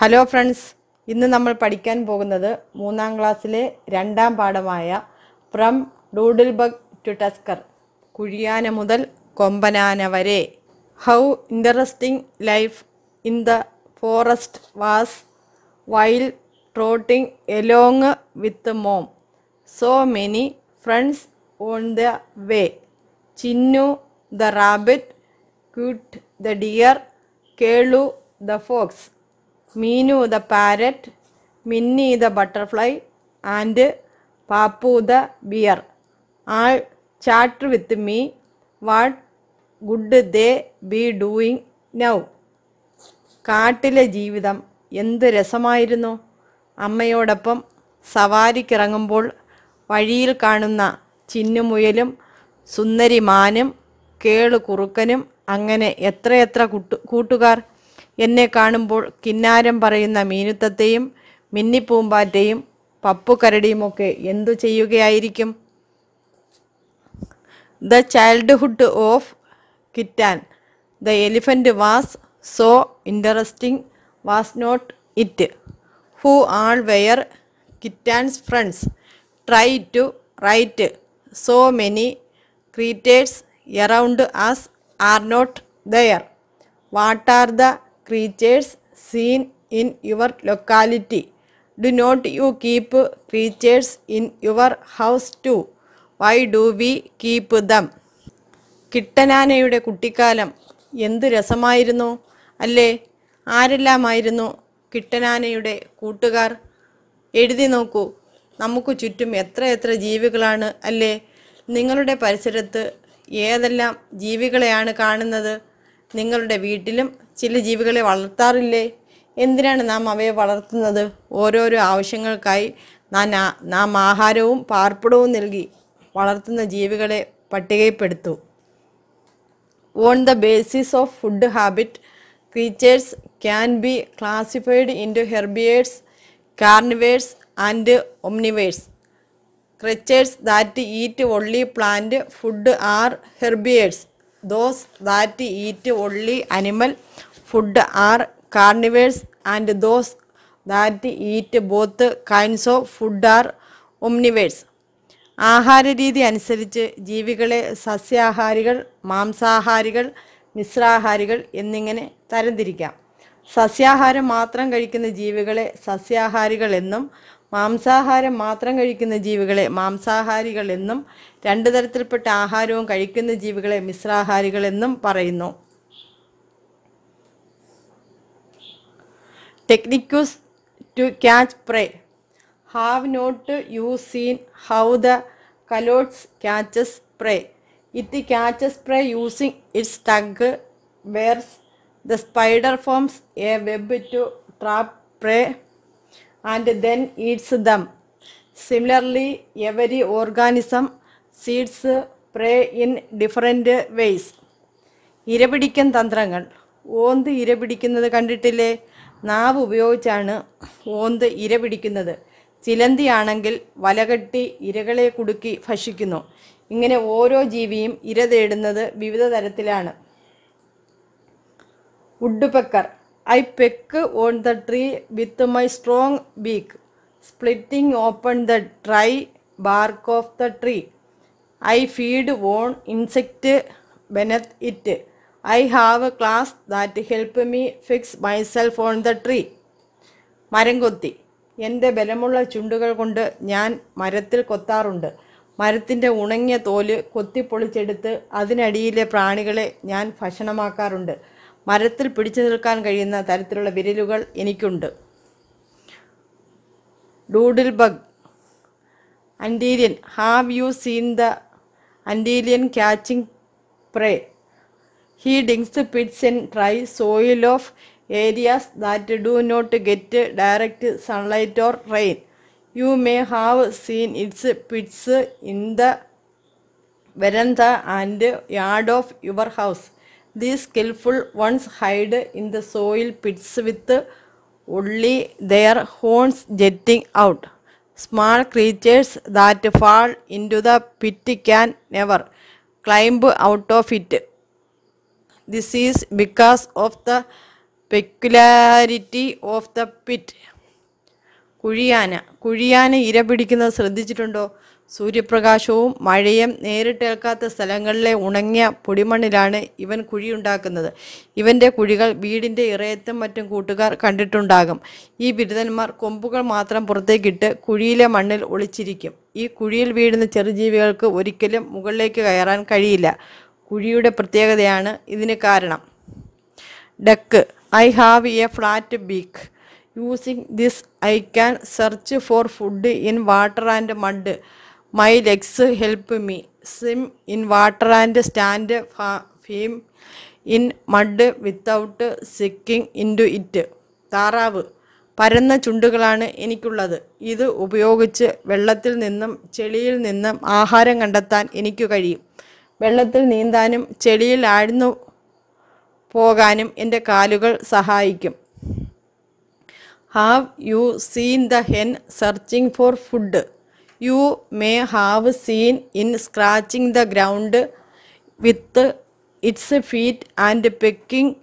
Hello friends ഇന്ന് നമ്മൾ പഠിക്കാൻ പോകുന്നത് മൂന്നാം ക്ലാസ്സിലെ രണ്ടാം പാഠമായ from doodle bug to tusker കുഴിയാന മുതൽ കൊമ്പനാന വരെ how interesting life in the forest was while trotting along with mom so many friends on the way Chinnu the rabbit cute the deer Kelu the fox Meenu the parrot Minni the butterfly and Pappu the bear all chat with me what could they be doing now കാട്ടിലെ ജീവിതം എന്ത് രസമായിരുന്നു അമ്മയോടൊപ്പം സവാരിക്കിറങ്ങുമ്പോൾ വഴിയിൽ കാണുന്ന ചിന്നുമുയലും സുന്ദരി മാനും കുറുക്കനും അങ്ങനെ എത്രയെത്ര കൂട്ടുകാർ എന്നെ കാണുമ്പോൾ കിന്നാരം പറയുന്ന മീനുത്തത്തെയും മിന്നിപ്പൂമ്പാറ്റയും പപ്പുകരടിയുമൊക്കെ എന്തു ചെയ്യുകയായിരിക്കും the childhood of Kittan the elephant was so interesting was not it who all were Kittan's friends try to write so many creatures around us are not there what are the creatures seen in your locality do not you keep creatures in your house too why do we keep them കിട്ടനാനയുടെ കുട്ടിക്കാലം എന്ത് രസമായിരുന്നു അല്ലേ ആരെല്ലാമായിരുന്നു കിട്ടനാനയുടെ കൂട്ടുകാർ എഴുതി നോക്കൂ നമുക്ക് ചുറ്റും എത്ര എത്ര ജീവികളാണ് അല്ലേ നിങ്ങളുടെ പരിസരത്ത് ഏതെല്ലാം ജീവികളെയാണ് കാണുന്നത് നിങ്ങളുടെ വീട്ടിലും ചില ജീവികളെ വളർത്താറില്ലേ എന്തിനാണ് നാം അവയെ വളർത്തുന്നത് ഓരോരോ ആവശ്യങ്ങൾക്കായി നാം നാം ആഹാരവും പാർപ്പിടവും നൽകി വളർത്തുന്ന ജീവികളെ പട്ടികപ്പെടുത്തു on the basis of food habit creatures can be classified into herbivores carnivores and omnivores creatures that eat only plant food are herbivores those that eat only animal food are carnivores and those that eat both kinds of food are omnivores ആഹാരരീതി അനുസരിച്ച് ജീവികളെ സസ്യാഹാരികൾ മാംസാഹാരികൾ മിശ്രാഹാരികൾ എന്നിങ്ങനെ തരംതിരിക്കാം സസ്യാഹാരം മാത്രം കഴിക്കുന്ന ജീവികളെ സസ്യാഹാരികൾ എന്നും മാംസാഹാരം മാത്രം കഴിക്കുന്ന ജീവികളെ മാംസാഹാരികൾ എന്നും രണ്ടു തരത്തിൽപ്പെട്ട ആഹാരവും കഴിക്കുന്ന ജീവികളെ മിശ്രാഹാരികൾ എന്നും പറയുന്നു techniques to catch prey have not you seen how the calotes catches prey it catches prey using its tongue whereas the spider forms a web to trap prey and then eats them similarly every organism seeks prey in different ways ഇരപിടിക്കൻ തന്ത്രങ്ങൾ ഓന്ത് ഇരപിടിക്കുന്നത് കണ്ടിട്ടില്ലേ നാവ് ഉപയോഗിച്ചാണ് ഓന്ത് ഇര പിടിക്കുന്നത് ചിലന്തിയാണെങ്കിൽ വലകെട്ടി ഇരകളെ കുടുക്കി ഭക്ഷിക്കുന്നു ഇങ്ങനെ ഓരോ ജീവിയും ഇര തേടുന്നത് വിവിധ തരത്തിലാണ് woodpecker I peck on the tree with my strong beak splitting open the dry bark of the tree I feed on insect beneath it I have a claws that help me fix myself on the tree മരം കൊത്തി എൻ്റെ ബലമുള്ള ചുണ്ടുകൾ കൊണ്ട് ഞാൻ മരത്തിൽ കൊത്താറുണ്ട് മരത്തിൻ്റെ ഉണങ്ങിയ തോല് കൊത്തിപ്പൊളിച്ചെടുത്ത് അതിനടിയിലെ പ്രാണികളെ ഞാൻ ഭക്ഷണമാക്കാറുണ്ട് മരത്തിൽ പിടിച്ചു നിൽക്കാൻ കഴിയുന്ന തരത്തിലുള്ള വിരലുകൾ എനിക്കുണ്ട് doodle bug antlion have you seen the antlion catching prey He digs the pits in dry soil of areas that do not get direct sunlight or rain. You may have seen its pits in the veranda and yard of your house. These skillful ones hide in the soil pits with only their horns jetting out. Small creatures that fall into the pit can never climb out of it. This is because of the peculiarity of the pit കുഴിയാന കുഴിയാന ഇര പിടിക്കുന്നത് ശ്രദ്ധിച്ചിട്ടുണ്ടോ സൂര്യപ്രകാശവും മഴയും നേരിട്ടേൽക്കാത്ത സ്ഥലങ്ങളിലെ ഉണങ്ങിയ പൊടിമണ്ണിലാണ് ഇവൻ കുഴിയുണ്ടാക്കുന്നത് ഇവൻ്റെ കുഴികൾ വീടിൻ്റെ ഇറയത്തും മറ്റും കൂട്ടുകാർ കണ്ടിട്ടുണ്ടാകും ഈ ബിരുദന്മാർ കൊമ്പുകൾ മാത്രം പുറത്തേക്കിട്ട് കുഴിയിലെ മണ്ണിൽ ഒളിച്ചിരിക്കും ഈ കുഴിയിൽ വീഴുന്ന ചെറുജീവികൾക്ക് ഒരിക്കലും മുകളിലേക്ക് കയറാൻ കഴിയില്ല കുഴിയുടെ പ്രത്യേകതയാണ് ഇതിന് കാരണം duck I have a flat beak using this I can search for food in water and mud my legs help me swim in water and stand firm in mud without sinking into it താറാവ് പരന്ന ചുണ്ടുകളാണ് എനിക്കുള്ളത് ഇത് ഉപയോഗിച്ച് വെള്ളത്തിൽ നിന്നും ചെളിയിൽ നിന്നും ആഹാരം കണ്ടെത്താൻ എനിക്ക് കഴിയും വെള്ളത്തിൽ നീന്താനും ചെളിയിൽ ആഴ്ന്നു പോകാനും എൻ്റെ കാലുകൾ സഹായിക്കും have you seen the hen searching for food you may have seen in scratching the ground with its feet and pecking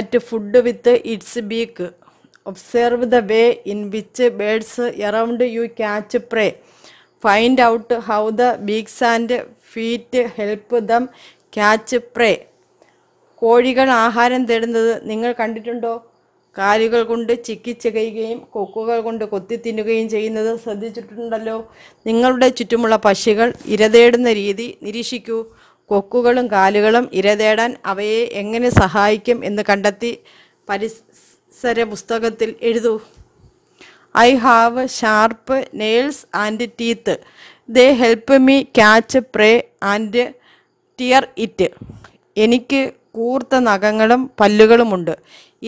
at food with its beak observe the way in which birds around you catch prey find out how the beaks and feet help them catch prey കോഴികൾ ആഹാരം തേടുന്നത് നിങ്ങൾ കണ്ടിട്ടുണ്ടോ കാലുകൾ കൊണ്ട് ചിക്കിച്ചകയുകയും കൊക്കുകൾ കൊണ്ട് കൊത്തി തിന്നുകയും ചെയ്യുന്നത് ശ്രദ്ധിച്ചിട്ടുണ്ടല്ലോ നിങ്ങളുടെ ചുറ്റുമുള്ള പക്ഷികൾ ഇരതേടുന്ന രീതി നിരീക്ഷിക്കൂ കൊക്കുകളും കാലുകളും ഇരതേടാൻ അവയെ എങ്ങനെ സഹായിക്കും എന്ന് കണ്ടെത്തി പരിസര പുസ്തകത്തിൽ എഴുതൂ I have sharp nails and teeth they help me catch prey and tear it എനിക്ക് കൂർത്ത നഖങ്ങളും പല്ലുകളുമുണ്ട്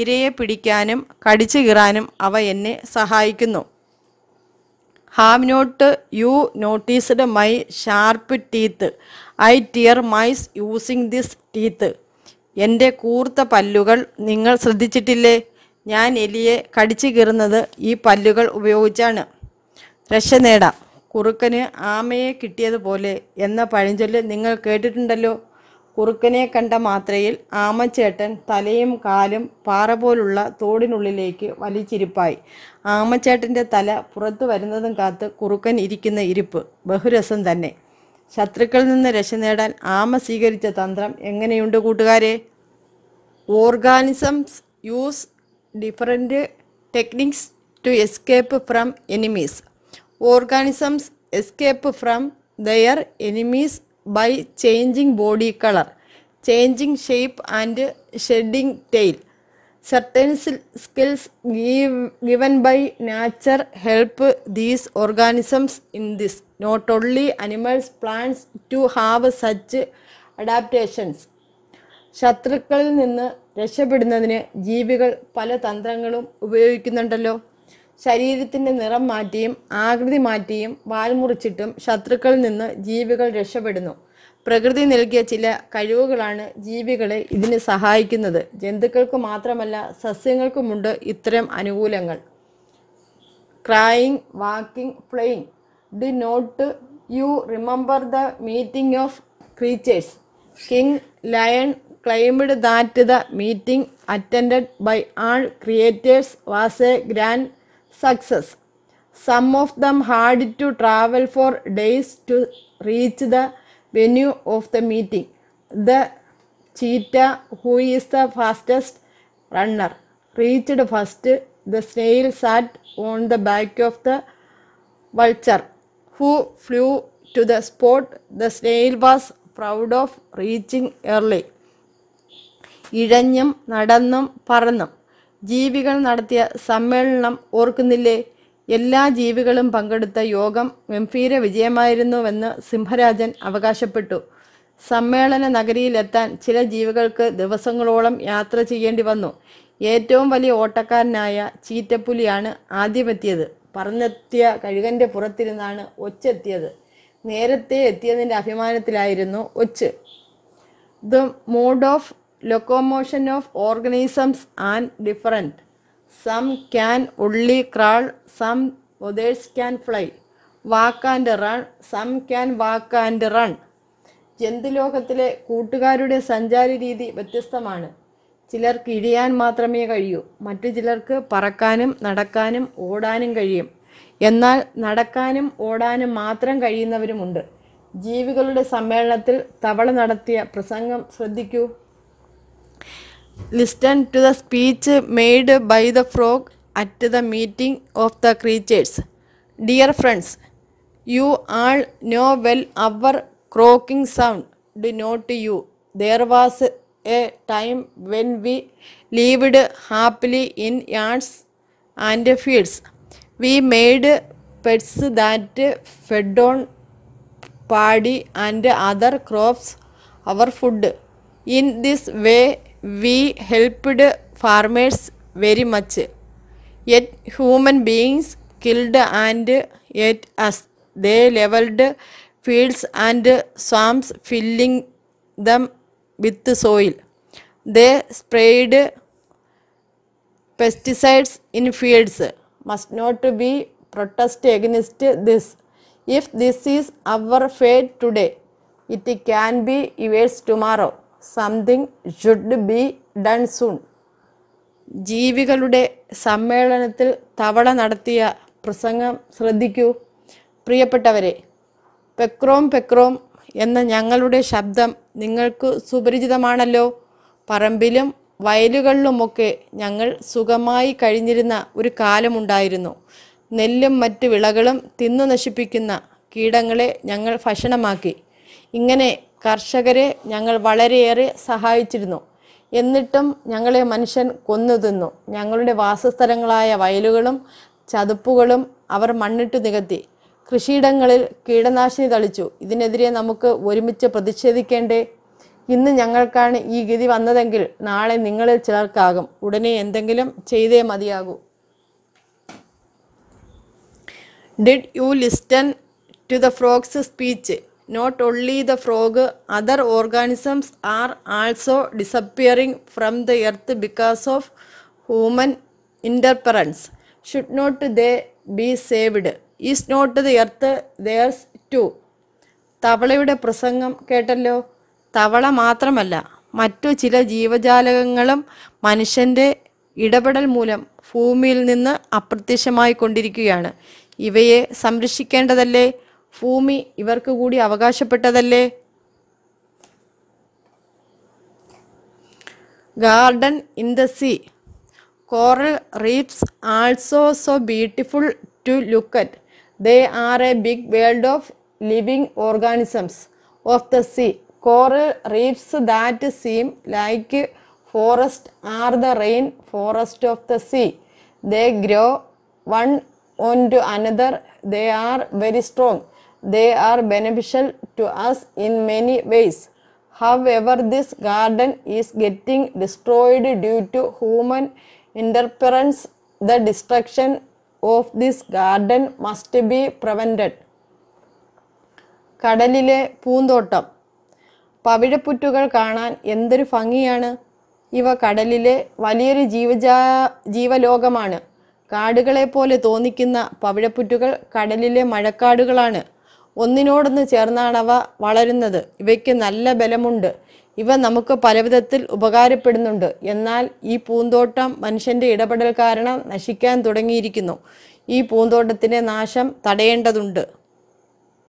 ഇരയെ പിടിക്കാനും കടിച്ചു കീറാനും അവ എന്നെ സഹായിക്കുന്നു have not you noticed my sharp teeth I tear mice using this teeth എൻ്റെ കൂർത്ത പല്ലുകൾ നിങ്ങൾ ശ്രദ്ധിച്ചിട്ടില്ലേ ഞാൻ എലിയെ കടിച്ചു കീറുന്നത് ഈ പല്ലുകൾ ഉപയോഗിച്ചാണ് രക്ഷ നേടാം കുറുക്കന് ആമയെ കിട്ടിയതുപോലെ എന്ന പഴഞ്ചൊല്ല് നിങ്ങൾ കേട്ടിട്ടുണ്ടല്ലോ കുറുക്കനെ കണ്ട മാത്രയിൽ ആമച്ചേട്ടൻ തലയും കാലും പാറ പോലുള്ള തോടിനുള്ളിലേക്ക് വലിച്ചിരിപ്പായി ആമച്ചേട്ടൻ്റെ തല പുറത്തു വരുന്നതും കാത്ത് കുറുക്കൻ ഇരിക്കുന്ന ഇരിപ്പ് ബഹുരസം തന്നെ ശത്രുക്കളിൽ നിന്ന് രക്ഷ നേടാൻ ആമ സ്വീകരിച്ച തന്ത്രം എങ്ങനെയുണ്ട് കൂട്ടുകാരെ organisms use different techniques to escape from enemies organisms escape from their enemies by changing body colour changing shape and shedding tail certain skills give given by nature help these organisms in this not only animals plants too have such adaptations ശത്രുക്കളിൽ നിന്ന് രക്ഷപ്പെടുന്നതിന് ജീവികൾ പല തന്ത്രങ്ങളും ഉപയോഗിക്കുന്നുണ്ടല്ലോ ശരീരത്തിൻ്റെ നിറം മാറ്റിയും ആകൃതി മാറ്റിയും വാൽമുറിച്ചിട്ടും ശത്രുക്കളിൽ നിന്ന് ജീവികൾ രക്ഷപ്പെടുന്നു പ്രകൃതി നൽകിയ ചില കഴിവുകളാണ് ജീവികളെ ഇതിന് സഹായിക്കുന്നത് ജന്തുക്കൾക്ക് മാത്രമല്ല സസ്യങ്ങൾക്കുമുണ്ട് ഇത്തരം അനുകൂലങ്ങൾ crying walking playing did not you remember the meeting of creatures king lion claimed that the meeting attend by all creators was a grand success. Some of them had to travel for days to reach the venue of the meeting. The cheetah, who is the fastest runner, reached first. The snail sat on the back of the vulture, who flew to the spot. The snail was proud of reaching early. ഇഴഞ്ഞും നടന്നും paranam. ജീവികൾ നടത്തിയ സമ്മേളനം ഓർക്കുന്നില്ലേ എല്ലാ ജീവികളും പങ്കെടുത്ത യോഗം ഗംഭീര വിജയമായിരുന്നുവെന്ന് സിംഹരാജൻ അവകാശപ്പെട്ടു സമ്മേളന നഗരിയിലെത്താൻ ചില ജീവികൾക്ക് ദിവസങ്ങളോളം യാത്ര ചെയ്യേണ്ടി വന്നു ഏറ്റവും വലിയ ഓട്ടക്കാരനായ ചീറ്റപ്പുലിയാണ് ആദ്യമെത്തിയത് പറഞ്ഞെത്തിയ കഴുകൻ്റെ പുറത്തിരുന്നാണ് ഒച്ചെത്തിയത് നേരത്തെ എത്തിയതിൻ്റെ അഭിമാനത്തിലായിരുന്നു ഒച്ച് the mode of locomotion of organisms and different some can only crawl some others can fly walk and run some can walk and run ജന്തുലോകത്തിലെ കൂട്ടുകാരുടെ സഞ്ചാര രീതി വ്യത്യസ്തമാണ് ചിലർക്ക് ഇഴിയാൻ മാത്രമേ കഴിയൂ മറ്റു ചിലർക്ക് പറക്കാനും നടക്കാനും ഓടാനും കഴിയും എന്നാൽ നടക്കാനും ഓടാനും മാത്രം കഴിയുന്നവരുമുണ്ട് ജീവികളുടെ സമ്മേളനത്തിൽ തവള നടത്തിയ പ്രസംഗം ശ്രദ്ധിക്കൂ Listen to the speech made by the frog at the meeting of the creatures. Dear friends, you all know well our croaking sound. Do not you. There was a time when we lived happily in yards and fields. We made pets that fed on paddy and other crops our food. In this way, we helped farmers very much. Yet human beings killed and ate us. They leveled fields and swamps, filling them with soil. They sprayed pesticides in fields. Must not be protest against this. If this is our fate today, it can be yours tomorrow. Something should be done soon ജീവികളുടെ സമ്മേളനത്തിൽ തവള നടത്തിയ പ്രസംഗം ശ്രദ്ധിക്കൂ പ്രിയപ്പെട്ടവരെ പെക്രോം പെക്രോം എന്ന ഞങ്ങളുടെ ശബ്ദം നിങ്ങൾക്ക് സുപരിചിതമാണല്ലോ പറമ്പിലും വയലുകളിലുമൊക്കെ ഞങ്ങൾ സുഖമായി കഴിഞ്ഞിരുന്ന ഒരു കാലമുണ്ടായിരുന്നു നെല്ലും മറ്റ് വിളകളും തിന്നു നശിപ്പിക്കുന്ന കീടങ്ങളെ ഞങ്ങൾ ഭക്ഷണമാക്കി ഇങ്ങനെ കർഷകരെ ഞങ്ങൾ വളരെയേറെ സഹായിച്ചിരുന്നു എന്നിട്ടും ഞങ്ങളെ മനുഷ്യൻ കൊന്നു തിന്നു ഞങ്ങളുടെ വാസസ്ഥലങ്ങളായ വയലുകളും ചതുപ്പുകളും അവർ മണ്ണിട്ട് നികത്തി കൃഷിയിടങ്ങളിൽ കീടനാശിനി തളിച്ചു ഇതിനെതിരെ നമുക്ക് ഒരുമിച്ച് പ്രതിഷേധിക്കേണ്ടേ ഇന്ന് ഞങ്ങൾക്കാണ് ഈ ഗതി വന്നതെങ്കിൽ നാളെ നിങ്ങളിൽ ചിലർക്കാകും ഉടനെ എന്തെങ്കിലും ചെയ്തേ മതിയാകൂ did you listen to the frog's speech not only the frog other organisms are also disappearing from the earth because of human interference should not they be saved is not the earth theirs too തവളയുടെ പ്രസംഗം കേട്ടല്ലോ തവള മാത്രമല്ല മറ്റു ചില ജീവജാലകങ്ങളും മനുഷ്യൻ്റെ ഇടപെടൽ മൂലം ഭൂമിയിൽ നിന്ന് അപ്രത്യക്ഷമായി കൊണ്ടിരിക്കുകയാണ് ഇവയെ സംരക്ഷിക്കേണ്ടതല്ലേ ഭൂമി ഇവർക്ക് കൂടി അവകാശപ്പെട്ടതല്ലേ garden in the sea coral reefs also so beautiful to look at they are a big world of living organisms of the sea coral reefs that seem like forest are the rain forest of the sea they grow one on to another they are very strong They are beneficial to us in many ways. However, this garden is getting destroyed due to human interference. The destruction of this garden must be prevented കടലിലെ പൂന്തോട്ടം പവിഴപ്പുറ്റുകൾ കാണാൻ എന്തൊരു ഭംഗിയാണ് ഇവ കടലിലെ വലിയൊരു ജീവജാ ജീവലോകമാണ് കാടുകളെ പോലെ തോന്നിക്കുന്ന പവിഴപ്പുറ്റുകൾ കടലിലെ മഴക്കാടുകളാണ് ഒന്നിനോടൊന്ന് ചേർന്നാണ് അവ വളരുന്നത് ഇവയ്ക്ക് നല്ല ബലമുണ്ട് ഇവ നമുക്ക് പലവിധത്തിൽ ഉപകാരപ്പെടുന്നുണ്ട് എന്നാൽ ഈ പൂന്തോട്ടം മനുഷ്യന്റെ ഇടപെടൽ കാരണം നശിക്കാൻ തുടങ്ങിയിരിക്കുന്നു ഈ പൂന്തോട്ടത്തിന്റെ നാശം തടയേണ്ടതുണ്ട്